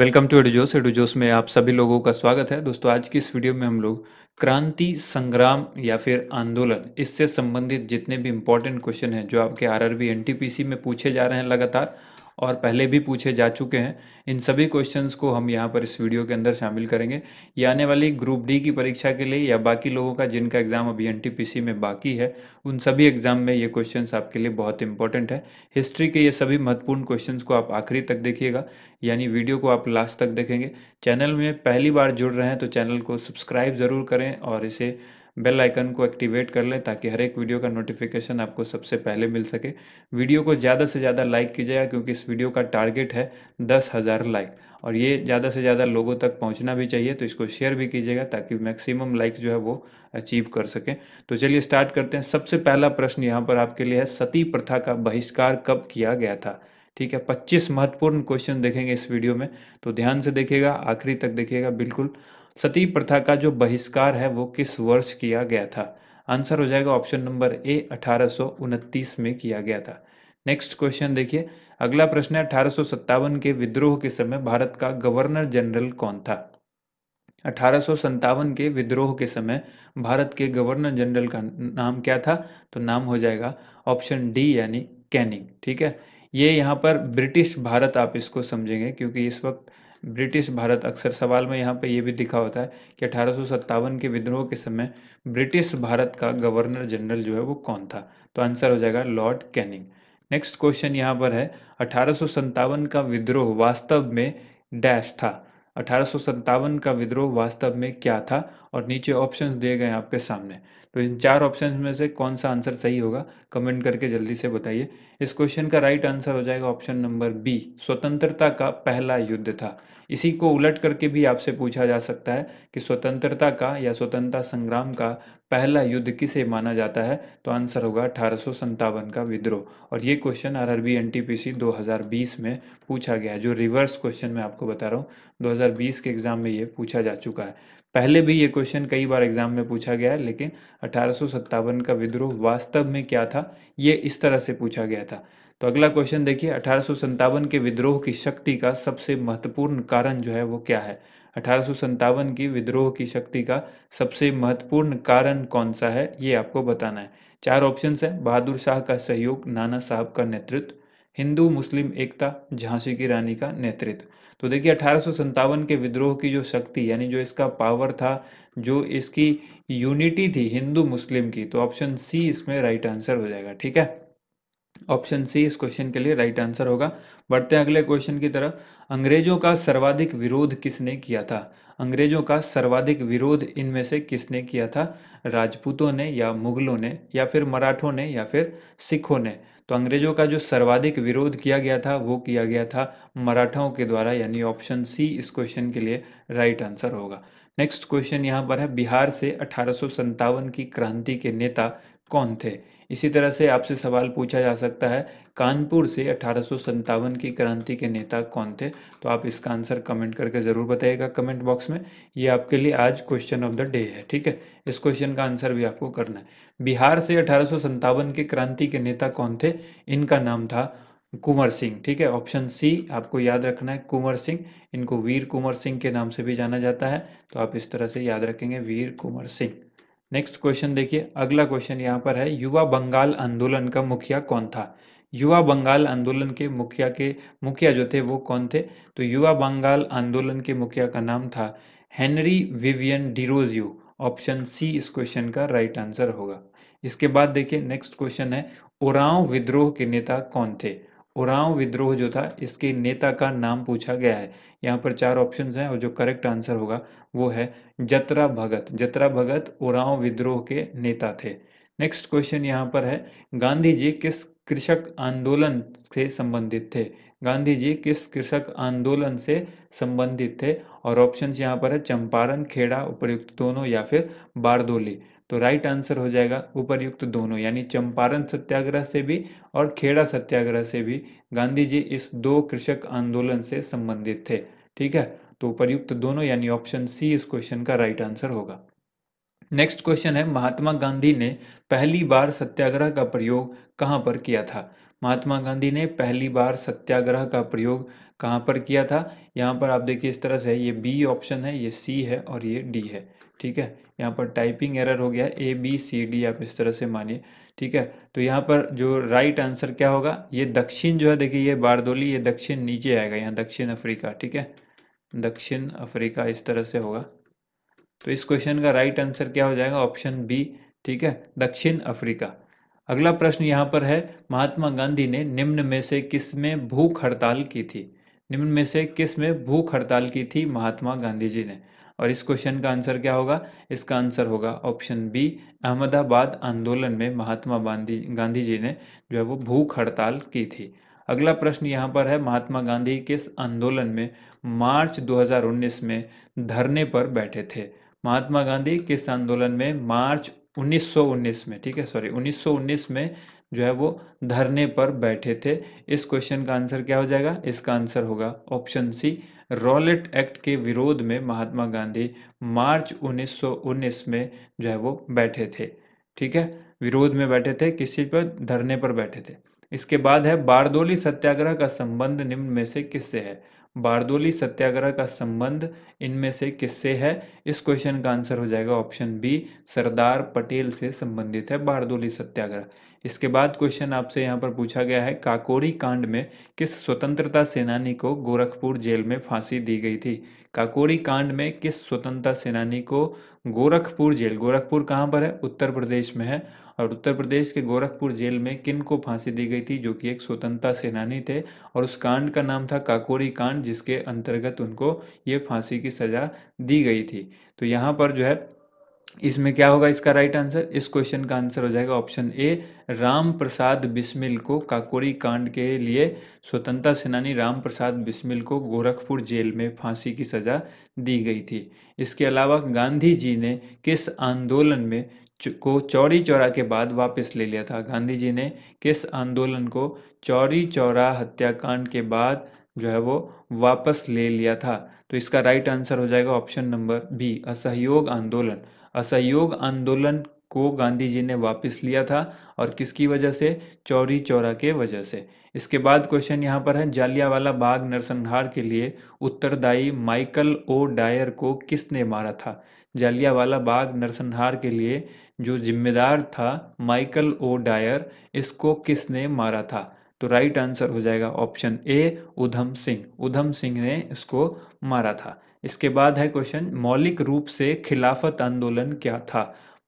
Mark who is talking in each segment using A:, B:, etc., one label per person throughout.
A: welcome to एडुजोस एडुजोस में आप सभी लोगों का स्वागत है दोस्तों आज की इस वीडियो में हम लोग क्रांति संग्राम या फिर आंदोलन इससे संबंधित जितने भी इंपॉर्टेंट क्वेश्चन हैं जो आपके आरआरबी एनटीपीसी में पूछे जा रहे हैं लगातार और पहले भी पूछे जा चुके हैं इन सभी क्वेश्चंस को हम यहाँ पर इस वीडियो के अंदर शामिल करेंगे ये आने वाली ग्रुप डी की परीक्षा के लिए या बाकी लोगों का जिनका एग्ज़ाम अभी एन में बाकी है उन सभी एग्ज़ाम में ये क्वेश्चन आपके लिए बहुत इंपॉर्टेंट है हिस्ट्री के ये सभी महत्वपूर्ण क्वेश्चन को आप आखिरी तक देखिएगा यानी वीडियो को आप लास्ट तक देखेंगे चैनल में पहली बार जुड़ रहे हैं तो चैनल को सब्सक्राइब ज़रूर करें और इसे बेल आइकन को एक्टिवेट कर लें ताकि हर एक वीडियो का नोटिफिकेशन आपको सबसे पहले मिल सके वीडियो को ज़्यादा से ज़्यादा लाइक कीजिएगा क्योंकि इस वीडियो का टारगेट है दस हज़ार लाइक और ये ज़्यादा से ज़्यादा लोगों तक पहुंचना भी चाहिए तो इसको शेयर भी कीजिएगा ताकि मैक्सिमम लाइक जो है वो अचीव कर सकें तो चलिए स्टार्ट करते हैं सबसे पहला प्रश्न यहाँ पर आपके लिए है सती प्रथा का बहिष्कार कब किया गया था ठीक है 25 महत्वपूर्ण क्वेश्चन देखेंगे इस वीडियो में तो ध्यान से देखिएगा आखिरी तक देखिएगा बिल्कुल सती प्रथा का जो बहिष्कार है वो किस वर्ष किया गया था आंसर हो जाएगा ऑप्शन नंबर ए अठारह में किया गया था नेक्स्ट क्वेश्चन देखिए अगला प्रश्न है अठारह के विद्रोह के समय भारत का गवर्नर जनरल कौन था अठारह के विद्रोह के समय भारत के गवर्नर जनरल का नाम क्या था तो नाम हो जाएगा ऑप्शन डी यानी कैनिंग ठीक है ये यहाँ पर ब्रिटिश भारत आप इसको समझेंगे क्योंकि इस वक्त ब्रिटिश भारत अक्सर सवाल में यहाँ पे ये भी दिखा होता है कि अठारह के विद्रोह के समय ब्रिटिश भारत का गवर्नर जनरल जो है वो कौन था तो आंसर हो जाएगा लॉर्ड कैनिंग नेक्स्ट क्वेश्चन यहाँ पर है अठारह का विद्रोह वास्तव में डैश था 1857 का विद्रोह वास्तव में क्या था और नीचे ऑप्शंस दिए गए आपके सामने तो इन चार ऑप्शन में से कौन सा आंसर सही होगा कमेंट करके जल्दी से बताइए इस क्वेश्चन का राइट आंसर हो जाएगा ऑप्शन नंबर बी स्वतंत्रता का पहला युद्ध था इसी को उलट करके भी आपसे पूछा जा सकता है कि स्वतंत्रता का या स्वतंत्रता संग्राम का पहला युद्ध किसे माना जाता है तो आंसर होगा अठारह का विद्रोह और ये क्वेश्चन आरआरबी एनटीपीसी 2020 में पूछा गया है जो रिवर्स क्वेश्चन मैं आपको बता रहा हूँ 2020 के एग्जाम में ये पूछा जा चुका है पहले भी ये क्वेश्चन कई बार एग्जाम में पूछा गया है लेकिन अठारह का विद्रोह वास्तव में क्या था ये इस तरह से पूछा गया था तो अगला क्वेश्चन देखिए अठारह के विद्रोह की शक्ति का सबसे महत्वपूर्ण कारण जो है वो क्या है अठारह की विद्रोह की शक्ति का सबसे महत्वपूर्ण कारण कौन सा है ये आपको बताना है चार ऑप्शन है बहादुर शाह का सहयोग नाना साहब का नेतृत्व हिंदू मुस्लिम एकता झांसी की रानी का नेतृत्व तो देखिए अठारह के विद्रोह की जो शक्ति यानी जो इसका पावर था जो इसकी यूनिटी थी हिंदू मुस्लिम की तो ऑप्शन सी इसमें राइट आंसर हो जाएगा ठीक है ऑप्शन सी इस क्वेश्चन के लिए राइट आंसर होगा बढ़ते हैं अगले क्वेश्चन की तरफ अंग्रेजों का सर्वाधिक विरोध किसने किया था अंग्रेजों का सर्वाधिक विरोध इनमें से किसने किया था राजपूतों ने या मुगलों ने या फिर मराठों ने या फिर सिखों ने तो अंग्रेजों का जो सर्वाधिक विरोध किया गया था वो किया गया था मराठाओं के द्वारा यानी ऑप्शन सी इस क्वेश्चन के लिए राइट आंसर होगा नेक्स्ट क्वेश्चन यहाँ पर है बिहार से अठारह की क्रांति के नेता कौन थे इसी तरह से आपसे सवाल पूछा जा सकता है कानपुर से अठारह की क्रांति के नेता कौन थे तो आप इसका आंसर कमेंट करके ज़रूर बताइएगा कमेंट बॉक्स में ये आपके लिए आज क्वेश्चन ऑफ द डे है ठीक है इस क्वेश्चन का आंसर भी आपको करना है बिहार से अठारह की क्रांति के नेता कौन थे इनका नाम था कुंवर सिंह ठीक है ऑप्शन सी आपको याद रखना है कुंवर सिंह इनको वीर कुंवर सिंह के नाम से भी जाना जाता है तो आप इस तरह से याद रखेंगे वीर कुंवर सिंह नेक्स्ट क्वेश्चन देखिए अगला क्वेश्चन यहाँ पर है युवा बंगाल आंदोलन का मुखिया कौन था युवा बंगाल आंदोलन के मुखिया के मुखिया जो थे वो कौन थे तो युवा बंगाल आंदोलन के मुखिया का नाम था Henry Vivian Derozio option C इस क्वेश्चन का राइट आंसर होगा इसके बाद देखिए नेक्स्ट क्वेश्चन है उरांव विद्रोह के नेता कौन थे उरांव विद्रोह जो था इसके नेता का नाम पूछा गया है यहाँ पर चार ऑप्शंस हैं और जो करेक्ट आंसर होगा वो है जतरा भगत जतरा भगत उरांव विद्रोह के नेता थे नेक्स्ट क्वेश्चन यहाँ पर है गांधी जी किस कृषक आंदोलन से संबंधित थे गांधी जी किस कृषक आंदोलन से संबंधित थे और ऑप्शंस यहाँ पर है चंपारण खेड़ा उपयुक्त दोनों या फिर बारदोली तो राइट आंसर हो जाएगा उपरयुक्त दोनों यानी चंपारण सत्याग्रह से भी और खेड़ा सत्याग्रह से भी गांधी जी इस दो कृषक आंदोलन से संबंधित थे ठीक है तो उपरयुक्त दोनों यानी ऑप्शन सी इस क्वेश्चन का राइट आंसर होगा नेक्स्ट क्वेश्चन है महात्मा गांधी ने पहली बार सत्याग्रह का प्रयोग कहाँ पर किया था महात्मा गांधी ने पहली बार सत्याग्रह का प्रयोग कहाँ पर किया था यहाँ पर आप देखिए इस तरह से ये बी ऑप्शन है ये सी है और ये डी है ठीक है यहाँ पर टाइपिंग एरर हो गया ए बी सी डी आप इस तरह से मानिए ठीक है तो यहाँ पर जो राइट आंसर क्या होगा ये दक्षिण जो है देखिए ये बारदोली ये दक्षिण नीचे आएगा यहाँ दक्षिण अफ्रीका ठीक है दक्षिण अफ्रीका इस तरह से होगा तो इस क्वेश्चन का राइट आंसर क्या हो जाएगा ऑप्शन बी ठीक है दक्षिण अफ्रीका अगला प्रश्न यहाँ पर है महात्मा गांधी ने निम्न में से किस में भूख हड़ताल की थी निम्न में से किस में भूख हड़ताल की थी महात्मा गांधी जी ने और इस क्वेश्चन का आंसर क्या होगा इसका आंसर होगा ऑप्शन बी अहमदाबाद आंदोलन में महात्मा गांधी गांधी जी ने जो है वो भूख हड़ताल की थी अगला प्रश्न यहाँ पर है महात्मा गांधी किस आंदोलन में मार्च 2019 में धरने पर बैठे थे महात्मा गांधी किस आंदोलन में मार्च 1919 में ठीक है सॉरी 1919 में जो है वो धरने पर बैठे थे इस क्वेश्चन का आंसर क्या हो जाएगा इसका आंसर होगा ऑप्शन सी रॉलेट एक्ट के विरोध में महात्मा गांधी मार्च 1919 में जो है वो बैठे थे ठीक है विरोध में बैठे थे किसी पर धरने पर बैठे थे इसके बाद है बारदोली सत्याग्रह का संबंध निम्न में से किससे है बारदोली सत्याग्रह का संबंध इनमें से किससे है इस क्वेश्चन का आंसर हो जाएगा ऑप्शन बी सरदार पटेल से संबंधित है बारदोली सत्याग्रह इसके बाद क्वेश्चन आपसे यहाँ पर पूछा गया है काकोरी कांड में किस स्वतंत्रता सेनानी को गोरखपुर जेल में फांसी दी गई थी काकोरी कांड में किस स्वतंत्रता सेनानी को गोरखपुर जेल गोरखपुर कहाँ पर है उत्तर प्रदेश में है और उत्तर प्रदेश के गोरखपुर जेल में किन को फांसी दी गई थी जो कि एक स्वतंत्रता सेनानी थे और उस कांड का नाम था काकोरी कांड जिसके अंतर्गत उनको ये फांसी की सजा दी गई थी तो यहाँ पर जो है इसमें क्या होगा इसका राइट आंसर इस क्वेश्चन का आंसर हो जाएगा ऑप्शन ए राम प्रसाद बिस्मिल को काकोरी कांड के लिए स्वतंत्रता सेनानी राम प्रसाद बिस्मिल को गोरखपुर जेल में फांसी की सजा दी गई थी इसके अलावा गांधी जी ने किस आंदोलन में को चौरी चौरा के बाद वापस ले लिया था गांधी जी ने किस आंदोलन को चौरी चौरा हत्याकांड के बाद जो है वो वापस ले लिया था तो इसका राइट आंसर हो जाएगा ऑप्शन नंबर बी असहयोग आंदोलन असहयोग आंदोलन को गांधी जी ने वापस लिया था और किसकी वजह से चौरी चौरा के वजह से इसके बाद क्वेश्चन यहाँ पर है जालियावाला बाग नरसंहार के लिए उत्तरदायी माइकल ओ डायर को किसने मारा था जालियावाला बाग नरसंहार के लिए जो जिम्मेदार था माइकल ओ डायर इसको किसने मारा था तो राइट आंसर हो जाएगा ऑप्शन ए उधम सिंह उधम सिंह ने इसको मारा था इसके बाद है क्वेश्चन मौलिक रूप से खिलाफत आंदोलन क्या था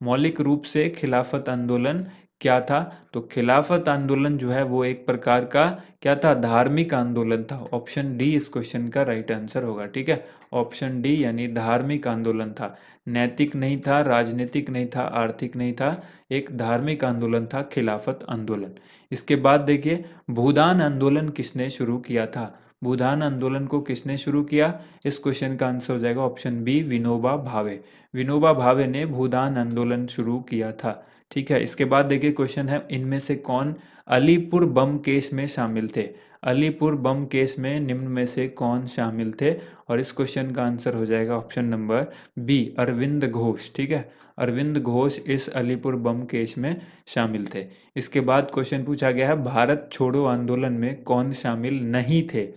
A: मौलिक रूप से खिलाफत आंदोलन क्या था तो खिलाफत आंदोलन जो है वो एक प्रकार का क्या था धार्मिक आंदोलन था ऑप्शन डी इस क्वेश्चन का राइट आंसर होगा ठीक है ऑप्शन डी यानी धार्मिक आंदोलन था नैतिक नहीं था राजनीतिक नहीं था आर्थिक नहीं था एक धार्मिक आंदोलन था खिलाफत आंदोलन इसके बाद देखिए भूदान आंदोलन किसने शुरू किया था भूदान आंदोलन को किसने शुरू किया इस क्वेश्चन का आंसर हो जाएगा ऑप्शन बी विनोबा भावे विनोबा भावे ने भूदान आंदोलन शुरू किया था ठीक है इसके बाद देखिए क्वेश्चन है इनमें से कौन अलीपुर बम केस में शामिल थे अलीपुर बम केस में निम्न में से कौन शामिल थे और इस क्वेश्चन का आंसर हो जाएगा option number B Aurobindo Ghosh ठीक है अरविंद घोष इस अलीपुर बम केस में शामिल थे इसके बाद क्वेश्चन पूछा गया है भारत छोड़ो आंदोलन में कौन शामिल नहीं थे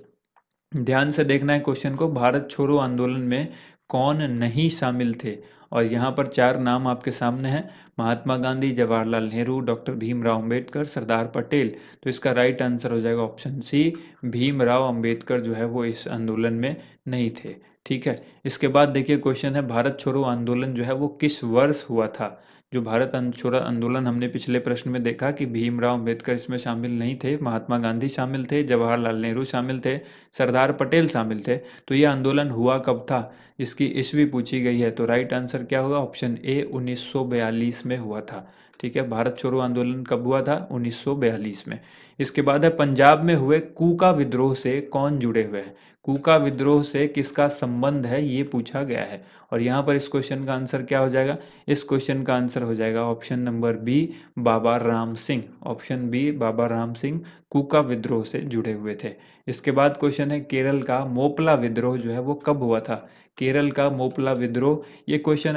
A: ध्यान से देखना है क्वेश्चन को भारत छोड़ो आंदोलन में कौन नहीं शामिल थे और यहाँ पर चार नाम आपके सामने हैं महात्मा गांधी जवाहरलाल नेहरू डॉक्टर भीमराव अंबेडकर सरदार पटेल तो इसका राइट आंसर हो जाएगा ऑप्शन सी भीमराव अंबेडकर जो है वो इस आंदोलन में नहीं थे ठीक है इसके बाद देखिए क्वेश्चन है भारत छोड़ो आंदोलन जो है वो किस वर्ष हुआ था जो भारत छोड़ा आंदोलन हमने पिछले प्रश्न में देखा कि भीमराव अंबेडकर इसमें शामिल नहीं थे महात्मा गांधी शामिल थे जवाहरलाल नेहरू शामिल थे सरदार पटेल शामिल थे तो ये आंदोलन हुआ कब था इसकी ईस्वी पूछी गई है तो राइट आंसर क्या होगा ऑप्शन ए 1942 में हुआ था ठीक है भारत छोड़ो आंदोलन कब हुआ था 1942 में इसके बाद है पंजाब में हुए कूका विद्रोह से कौन जुड़े हुए हैं कूका विद्रोह से किसका संबंध है ये पूछा गया है और यहाँ पर इस क्वेश्चन का आंसर क्या हो जाएगा इस क्वेश्चन का आंसर हो जाएगा option number B Baba Ram Singh option B Baba Ram Singh Kuka विद्रोह से जुड़े हुए थे इसके बाद क्वेश्चन है केरल का मोपला विद्रोह जो है वो कब हुआ था केरल का मोपला विद्रोह ये क्वेश्चन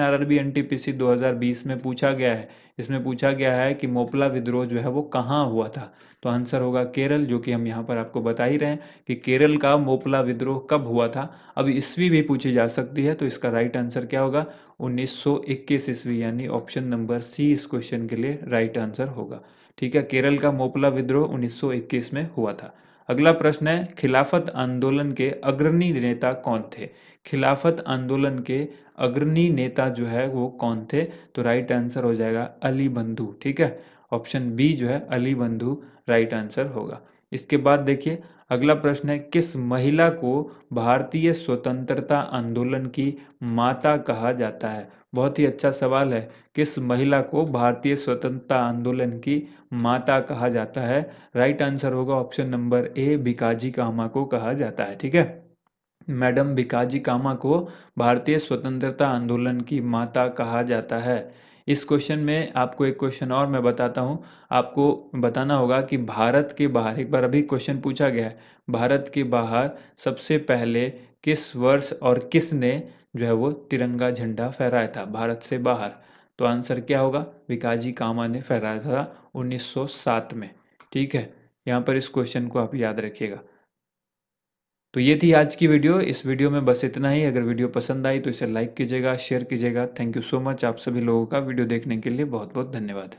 A: दो हजार बीस में पूछा गया है इसमें पूछा गया है कि मोपला विद्रोह जो है वो कहाँ हुआ था तो आंसर होगा केरल जो कि हम यहाँ पर आपको बता ही रहे हैं कि केरल का मोपला विद्रोह विद्रोह कब हुआ था अब ईस्वी भी पूछी जा सकती है तो इसका राइट आंसर क्या होगा 1921 सौ ईस्वी यानी ऑप्शन नंबर सी इस क्वेश्चन के लिए राइट आंसर होगा ठीक है केरल का मोपला विद्रोह 1921 में हुआ था अगला प्रश्न है खिलाफत आंदोलन के अग्रणी नेता कौन थे खिलाफत आंदोलन के अग्रणी नेता जो है वो कौन थे तो राइट आंसर हो जाएगा अली बंधु ठीक है ऑप्शन बी जो है अली बंधु राइट आंसर होगा इसके बाद देखिए अगला प्रश्न है किस महिला को भारतीय स्वतंत्रता आंदोलन की माता कहा जाता है बहुत ही अच्छा सवाल है किस महिला को भारतीय स्वतंत्रता आंदोलन की माता कहा जाता है राइट आंसर होगा option number A Bhikaji Cama को कहा जाता है ठीक है मैडम भिकाजी कामा को भारतीय स्वतंत्रता आंदोलन की माता कहा जाता है इस क्वेश्चन में आपको एक क्वेश्चन और मैं बताता हूँ आपको बताना होगा कि भारत के बाहर एक बार अभी क्वेश्चन पूछा गया है भारत के बाहर सबसे पहले किस वर्ष और किसने जो है वो तिरंगा झंडा फहराया था भारत से बाहर तो आंसर क्या होगा विकास जी कामा ने फहराया था 1907 में ठीक है यहाँ पर इस क्वेश्चन को आप याद रखिएगा तो ये थी आज की वीडियो इस वीडियो में बस इतना ही अगर वीडियो पसंद आई तो इसे लाइक कीजिएगा शेयर कीजिएगा थैंक यू सो मच आप सभी लोगों का वीडियो देखने के लिए बहुत बहुत धन्यवाद